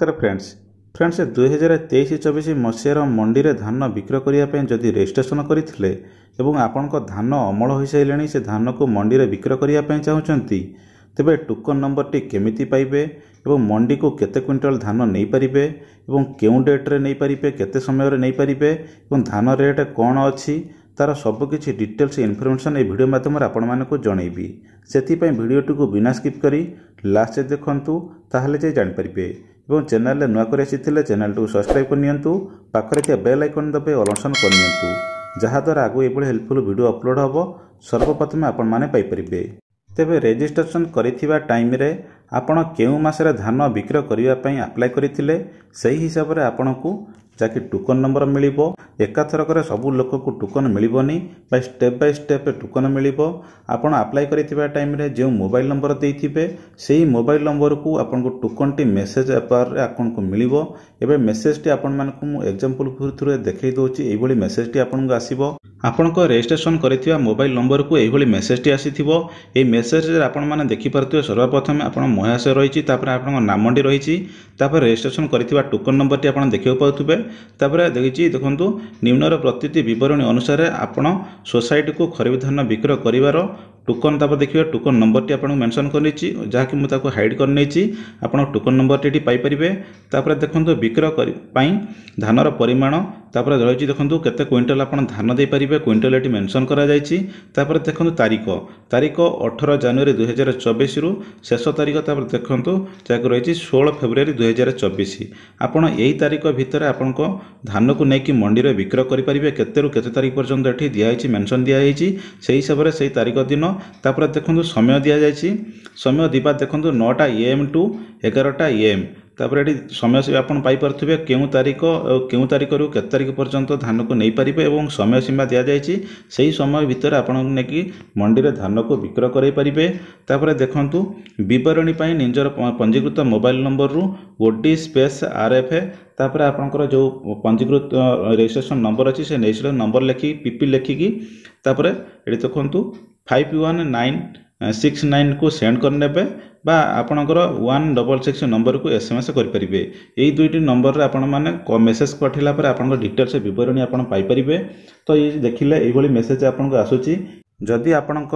ନମସ୍କାର friends friends ଦୁଇ ହଜାର ତେଇଶ ଚବିଶ ମସିହାର ମଣ୍ଡିରେ ଧାନ ବିକ୍ରୟ କରିବା ପାଇଁ ଯଦି ରେଜିଷ୍ଟ୍ରେସନ କରିଥିଲେ ଏବଂ ଆପଣଙ୍କ ଧାନ ଅମଳ ହୋଇସାରିଲେଣି ସେ ଧାନକୁ ମଣ୍ଡିରେ ବିକ୍ରୟ କରିବା ପାଇଁ ଚାହୁଁଛନ୍ତି ତେବେ ଟୋକନ୍ ନମ୍ବରଟି କେମିତି ପାଇବେ ଏବଂ ମଣ୍ଡିକୁ କେତେ କ୍ୱିଣ୍ଟାଲ ଧାନ ନେଇପାରିବେ ଏବଂ କେଉଁ ଡେଟ୍ରେ ନେଇପାରିବେ କେତେ ସମୟରେ ନେଇପାରିବେ ଏବଂ ଧାନ ରେଟ୍ କ'ଣ ଅଛି ତା'ର ସବୁକିଛି ଡିଟେଲ୍ସ ଇନଫର୍ମେସନ୍ ଏହି ଭିଡ଼ିଓ ମାଧ୍ୟମରେ ଆପଣମାନଙ୍କୁ ଜଣାଇବି ସେଥିପାଇଁ ଭିଡ଼ିଓଟିକୁ ବିନା ସ୍କିପ୍ କରି ଲାଷ୍ଟରେ ଦେଖନ୍ତୁ ତାହେଲେ ଯାଇ ଜାଣିପାରିବେ ଏବଂ ଚ୍ୟାନେଲରେ ନୂଆ କରି ଆସିଥିଲେ ଚ୍ୟାନେଲଟିକୁ ସବସ୍କ୍ରାଇବ୍ କରି ନିଅନ୍ତୁ ପାଖରେ ଥିବା ବେଲ୍ ଆଇକନ୍ ଦେବେ ଅଲସନ୍ କରିନିଅନ୍ତୁ ଯାହାଦ୍ୱାରା ଆଗକୁ ଏଭଳି ହେଲ୍ପଫୁଲ୍ ଭିଡ଼ିଓ ଅପଲୋଡ଼ ହେବ ସର୍ବପ୍ରଥମେ ଆପଣମାନେ ପାଇପାରିବେ ତେବେ ରେଜିଷ୍ଟ୍ରେସନ୍ କରିଥିବା ଟାଇମ୍ରେ ଆପଣ କେଉଁ ମାସରେ ଧାନ ବିକ୍ରୟ କରିବା ପାଇଁ ଆପ୍ଲାଏ କରିଥିଲେ ସେହି ହିସାବରେ ଆପଣଙ୍କୁ ଯାହାକି ଟୋକନ୍ ନମ୍ବର ମିଳିବ ଏକାଥରକରେ ସବୁ ଲୋକକୁ ଟୋକନ ମିଳିବନି ବା ଷ୍ଟେପ୍ ବାଇ ଷ୍ଟେପ୍ ଟୋକନ ମିଳିବ ଆପଣ ଆପ୍ଲାଏ କରିଥିବା ଟାଇମ୍ରେ ଯେଉଁ ମୋବାଇଲ୍ ନମ୍ବର ଦେଇଥିବେ ସେହି ମୋବାଇଲ ନମ୍ବରକୁ ଆପଣଙ୍କୁ ଟୋକନ୍ଟି ମେସେଜ୍ ଆପ୍ରେ ଆପଣଙ୍କୁ ମିଳିବ ଏବେ ମେସେଜ୍ଟି ଆପଣମାନଙ୍କୁ ମୁଁ ଏକ୍ଜାମ୍ପଲ୍ ଥ୍ରୁରେ ଦେଖାଇ ଦେଉଛି ଏହିଭଳି ମେସେଜ୍ଟି ଆପଣଙ୍କୁ ଆସିବ ଆପଣଙ୍କ ରେଜିଷ୍ଟ୍ରେସନ କରିଥିବା ମୋବାଇଲ ନମ୍ବରକୁ ଏହିଭଳି ମେସେଜଟି ଆସିଥିବ ଏହି ମେସେଜରେ ଆପଣମାନେ ଦେଖିପାରୁଥିବେ ସର୍ବପ୍ରଥମେ ଆପଣ ମହାଶୟ ରହିଛି ତାପରେ ଆପଣଙ୍କ ନାମଟି ରହିଛି ତାପରେ ରେଜିଷ୍ଟ୍ରେସନ କରିଥିବା ଟୋକନ ନମ୍ବରଟି ଆପଣ ଦେଖିବାକୁ ପାଉଥିବେ ତାପରେ ଦେଖିଛି ଦେଖନ୍ତୁ ନିମ୍ନର ପ୍ରତିତି ବିବରଣୀ ଅନୁସାରେ ଆପଣ ସୋସାଇଟିକୁ ଖରିବ ଧାନ ବିକ୍ରୟ କରିବାର ଟୋକନ୍ ତାପରେ ଦେଖିବେ ଟୋକନ୍ ନମ୍ବରଟି ଆପଣଙ୍କୁ ମେନସନ୍ କରିନେଇଛି ଯାହାକି ମୁଁ ତାକୁ ହାଇଡ଼୍ କରିନେଇଛି ଆପଣ ଟୋକନ୍ ନମ୍ବରଟି ଏଠି ପାଇପାରିବେ ତାପରେ ଦେଖନ୍ତୁ ବିକ୍ରୟ ପାଇଁ ଧାନର ପରିମାଣ ତାପରେ ରହିଛି ଦେଖନ୍ତୁ କେତେ କ୍ୱିଣ୍ଟାଲ ଆପଣ ଧାନ ଦେଇପାରିବେ କ୍ୱିଣ୍ଟାଲ ଏଠି ମେନସନ୍ କରାଯାଇଛି ତାପରେ ଦେଖନ୍ତୁ ତାରିଖ ତାରିଖ ଅଠର ଜାନୁଆରୀ ଦୁଇହଜାର ଚବିଶରୁ ଶେଷ ତାରିଖ ତାପରେ ଦେଖନ୍ତୁ ଯାହାକି ରହିଛି ଷୋହଳ ଫେବୃଆରୀ ଦୁଇହଜାର ଚବିଶ ଆପଣ ଏହି ତାରିଖ ଭିତରେ ଆପଣଙ୍କ ଧାନକୁ ନେଇକି ମଣ୍ଡିରେ ବିକ୍ରୟ କରିପାରିବେ କେତେରୁ କେତେ ତାରିଖ ପର୍ଯ୍ୟନ୍ତ ଏଠି ଦିଆହେଇଛି ମେନସନ୍ ଦିଆହେଇଛି ସେହି ହିସାବରେ ସେହି ତାରିଖ ଦିନ ତାପରେ ଦେଖନ୍ତୁ ସମୟ ଦିଆଯାଇଛି ସମୟ ଦିବା ଦେଖନ୍ତୁ ନଅଟା ଏମ୍ ଟୁ ଏଗାରଟା ଏମ୍ ତାପରେ ଏଠି ସମୟ ସୀମା ଆପଣ ପାଇପାରୁଥିବେ କେଉଁ ତାରିଖ କେଉଁ ତାରିଖରୁ କେତେ ତାରିଖ ପର୍ଯ୍ୟନ୍ତ ଧାନକୁ ନେଇପାରିବେ ଏବଂ ସମୟ ସୀମା ଦିଆଯାଇଛି ସେହି ସମୟ ଭିତରେ ଆପଣଙ୍କୁ ନେଇକି ମଣ୍ଡିରେ ଧାନକୁ ବିକ୍ରୟ କରାଇପାରିବେ ତାପରେ ଦେଖନ୍ତୁ ବିବରଣୀ ପାଇଁ ନିଜର ପଞ୍ଜୀକୃତ ମୋବାଇଲ ନମ୍ବରରୁ O D space R F ତାପରେ ଆପଣଙ୍କର ଯେଉଁ ପଞ୍ଜୀକୃତ ରେଜିଷ୍ଟ୍ରେସନ୍ ନମ୍ବର ଅଛି ସେ ରେଜିଷ୍ଟ୍ରେସନ୍ ନମ୍ବର ଲେଖିକି ପି ପି ଲେଖିକି ତାପରେ ଏଠି ଦେଖନ୍ତୁ ଫାଇଭ୍ ୱାନ୍ ନାଇନ୍ ସିକ୍ସ ନାଇନ୍କୁ ସେଣ୍ଡ କରିନେବେ ବା ଆପଣଙ୍କର ୱାନ୍ ଡବଲ୍ ସିକ୍ସ ନମ୍ବରକୁ ଏସ୍ ଏମ୍ ଏସ୍ କରିପାରିବେ ଏଇ ଦୁଇଟି ନମ୍ବରରେ ଆପଣମାନେ ମେସେଜ୍ ପଠାଇଲା ପରେ ଆପଣଙ୍କ ଡିଟେଲ୍ସ ବିବରଣୀ ଆପଣ ପାଇପାରିବେ ତ ଏଇ ଦେଖିଲେ ଏଇଭଳି ମେସେଜ୍ ଆପଣଙ୍କୁ ଆସୁଛି ଯଦି ଆପଣଙ୍କ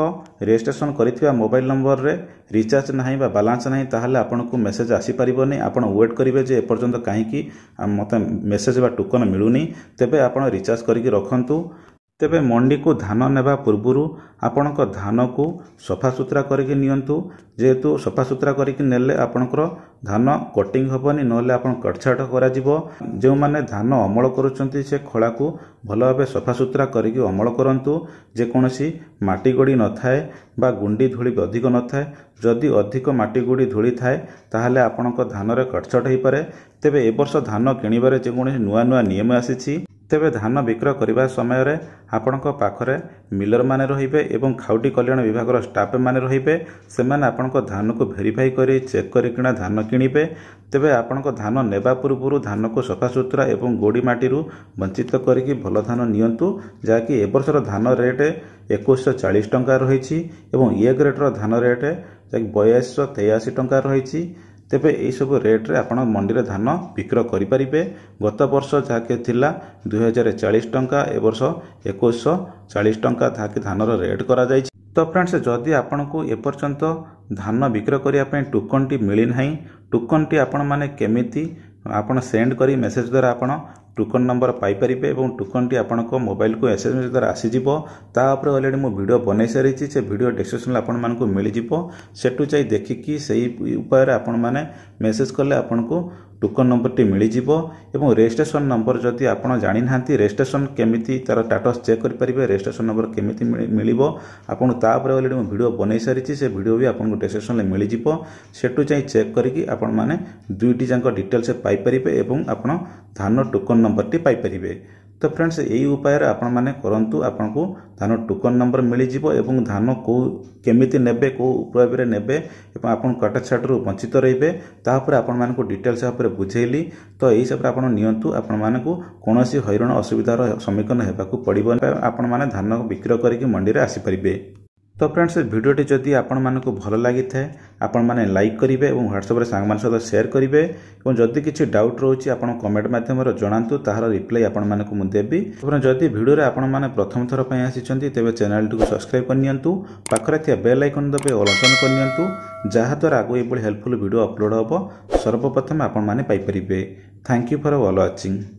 ରେଜିଷ୍ଟ୍ରେସନ୍ କରିଥିବା ମୋବାଇଲ୍ ନମ୍ବରରେ ରିଚାର୍ଜ ନାହିଁ ବା ବାଲାନ୍ସ ନାହିଁ ତାହେଲେ ଆପଣଙ୍କୁ ମେସେଜ୍ ଆସିପାରିବନି ଆପଣ ୱେଟ୍ କରିବେ ଯେ ଏପର୍ଯ୍ୟନ୍ତ କାହିଁକି ମୋତେ ମେସେଜ୍ ବା ଟୋକନ୍ ମିଳୁନି ତେବେ ଆପଣ ରିଚାର୍ଜ କରିକି ରଖନ୍ତୁ ତେବେ ମଣ୍ଡିକୁ ଧାନ ନେବା ପୂର୍ବରୁ ଆପଣଙ୍କ ଧାନକୁ ସଫାସୁତୁରା କରିକି ନିଅନ୍ତୁ ଯେହେତୁ ସଫାସୁତୁରା କରିକି ନେଲେ ଆପଣଙ୍କର ଧାନ କଟିଂ ହେବନି ନହେଲେ ଆପଣ କଟଛାଟ କରାଯିବ ଯେଉଁମାନେ ଧାନ ଅମଳ କରୁଛନ୍ତି ସେ ଖଳାକୁ ଭଲ ଭାବେ ସଫାସୁତୁରା କରିକି ଅମଳ କରନ୍ତୁ ଯେକୌଣସି ମାଟି ଗୋଡ଼ି ନଥାଏ ବା ଗୁଣ୍ଡି ଧୂଳି ଅଧିକ ନଥାଏ ଯଦି ଅଧିକ ମାଟି ଗୁଡ଼ି ଧୂଳି ଥାଏ ତାହେଲେ ଆପଣଙ୍କ ଧାନରେ କଟଛଟ ହୋଇପାରେ ତେବେ ଏ ବର୍ଷ ଧାନ କିଣିବାରେ ଯେକୌଣସି ନୂଆ ନୂଆ ନିୟମ ଆସିଛି ତେବେ ଧାନ ବିକ୍ରୟ କରିବା ସମୟରେ ଆପଣଙ୍କ ପାଖରେ ମିଲରମାନେ ରହିବେ ଏବଂ ଖାଉଟି କଲ୍ୟାଣ ବିଭାଗର ଷ୍ଟାଫ୍ମାନେ ରହିବେ ସେମାନେ ଆପଣଙ୍କ ଧାନକୁ ଭେରିଫାଇ କରି ଚେକ୍ କରିକିନା ଧାନ କିଣିବେ ତେବେ ଆପଣଙ୍କ ଧାନ ନେବା ପୂର୍ବରୁ ଧାନକୁ ସଫାସୁତୁରା ଏବଂ ଗୋଡ଼ି ମାଟିରୁ ବଞ୍ଚିତ କରିକି ଭଲ ଧାନ ନିଅନ୍ତୁ ଯାହାକି ଏ ବର୍ଷର ଧାନ ରେଟ୍ ଏକୋଇଶଶହ ଚାଳିଶ ଟଙ୍କା ରହିଛି ଏବଂ ଇଏ ଗ୍ରେଡ଼୍ର ଧାନ ରେଟ୍ ଯାହାକି ବୟାଳିଶଶହ ତେୟାଅଶୀ ଟଙ୍କା ରହିଛି ତେବେ ଏହିସବୁ ରେଟ୍ରେ ଆପଣ ମଣ୍ଡିରେ ଧାନ ବିକ୍ରୟ କରିପାରିବେ ଗତ ବର୍ଷ ଯାହାକି ଥିଲା ଦୁଇହଜାର ଚାଳିଶ ଟଙ୍କା ଏ ବର୍ଷ ଏକୋଇଶଶହ ଚାଳିଶ ଟଙ୍କା ଯାହାକି ଧାନର ରେଟ୍ କରାଯାଇଛି ତ ଫ୍ରେଣ୍ଡସ୍ ଯଦି ଆପଣଙ୍କୁ ଏପର୍ଯ୍ୟନ୍ତ ଧାନ ବିକ୍ରୟ କରିବା ପାଇଁ ଟୋକନ୍ଟି ମିଳିନାହିଁ ଟୋକନ୍ଟି ଆପଣମାନେ କେମିତି ଆପଣ ସେଣ୍ଡ କରି ମେସେଜ୍ ଦ୍ୱାରା ଆପଣ ଟୋକନ୍ ନମ୍ବର ପାଇପାରିବେ ଏବଂ ଟୋକନ୍ଟି ଆପଣଙ୍କ ମୋବାଇଲକୁ ଏସ୍ ଏମ୍ ଏସ୍ ଦ୍ୱାରା ଆସିଯିବ ତା ଉପରେ ଅଲରେଡ଼ି ମୁଁ ଭିଡ଼ିଓ ବନେଇ ସାରିଛି ସେ ଭିଡ଼ିଓ ଡେସ୍କ୍ରିପ୍ସନ୍ରେ ଆପଣମାନଙ୍କୁ ମିଳିଯିବ ସେଠୁ ଯାଇ ଦେଖିକି ସେଇ ଉପାୟରେ ଆପଣମାନେ ମେସେଜ୍ କଲେ ଆପଣଙ୍କୁ ଟୋକନ୍ ନମ୍ବରଟି ମିଳିଯିବ ଏବଂ ରେଜିଷ୍ଟ୍ରେସନ୍ ନମ୍ବର ଯଦି ଆପଣ ଜାଣିନାହାନ୍ତି ରେଜିଷ୍ଟ୍ରେସନ୍ କେମିତି ତା'ର ଷ୍ଟାଟସ୍ ଚେକ୍ କରିପାରିବେ ରେଜିଷ୍ଟ୍ରେସନ୍ ନମ୍ବର କେମିତି ମିଳିବ ଆପଣଙ୍କୁ ତା'ପରେ ଅଲରେଡ଼ି ମୁଁ ଭିଡ଼ିଓ ବନେଇ ସାରିଛି ସେ ଭିଡ଼ିଓ ବି ଆପଣଙ୍କୁ ଡେସ୍କ୍ରିପ୍ସନ୍ରେ ମିଳିଯିବ ସେଠୁ ଯାଇ ଚେକ୍ କରିକି ଆପଣମାନେ ଦୁଇଟି ଯାଙ୍କ ଡିଟେଲ୍ସ ପାଇପାରିବେ ଏବଂ ଆପଣ ଧାନ ଟୋକନ୍ ନମ୍ବରଟି ପାଇପାରିବେ ତ ଫ୍ରେଣ୍ଡସ୍ ଏଇ ଉପାୟରେ ଆପଣମାନେ କରନ୍ତୁ ଆପଣଙ୍କୁ ଧାନ ଟୋକନ୍ ନମ୍ବର ମିଳିଯିବ ଏବଂ ଧାନ କେଉଁ କେମିତି ନେବେ କେଉଁ ଭାବରେ ନେବେ ଏବଂ ଆପଣ କଟା ଛାଟରୁ ବଞ୍ଚିତ ରହିବେ ତା ଉପରେ ଆପଣମାନଙ୍କୁ ଡିଟେଲ୍ସ ଭାବରେ ବୁଝେଇଲି ତ ଏହି ହିସାବରେ ଆପଣ ନିଅନ୍ତୁ ଆପଣମାନଙ୍କୁ କୌଣସି ହଇରାଣ ଅସୁବିଧାର ସମ୍ମୁଖୀନ ହେବାକୁ ପଡ଼ିବ ଆପଣମାନେ ଧାନ ବିକ୍ରୟ କରିକି ମଣ୍ଡିରେ ଆସିପାରିବେ ତ ଫ୍ରେଣ୍ଡସ୍ ଭିଡ଼ିଓଟି ଯଦି ଆପଣମାନଙ୍କୁ ଭଲ ଲାଗିଥାଏ ଆପଣମାନେ ଲାଇକ୍ କରିବେ ଏବଂ ହ୍ୱାଟ୍ସଆପ୍ରେ ସାଙ୍ଗମାନଙ୍କ ସହିତ ସେୟାର କରିବେ ଏବଂ ଯଦି କିଛି ଡାଉଟ୍ ରହୁଛି ଆପଣ କମେଣ୍ଟ ମାଧ୍ୟମରେ ଜଣାନ୍ତୁ ତାହାର ରିପ୍ଲାଇ ଆପଣମାନଙ୍କୁ ମୁଁ ଦେବି ଏବଂ ଯଦି ଭିଡ଼ିଓରେ ଆପଣମାନେ ପ୍ରଥମ ଥର ପାଇଁ ଆସିଛନ୍ତି ତେବେ ଚ୍ୟାନେଲ୍ଟିକୁ ସବସ୍କ୍ରାଇବ୍ କରିନିଅନ୍ତୁ ପାଖରେ ଥିବା ବେଲ୍ ଆଇକନ୍ ଦେବେ ଅଲଟନ୍ କରିନିଅନ୍ତୁ ଯାହାଦ୍ୱାରା ଆଗକୁ ଏଭଳି ହେଲ୍ପଫୁଲ୍ ଭିଡ଼ିଓ ଅପଲୋଡ଼ ହେବ ସର୍ବପ୍ରଥମେ ଆପଣମାନେ ପାଇପାରିବେ ଥ୍ୟାଙ୍କ ୟୁ ଫର୍ ୱାଚିଂ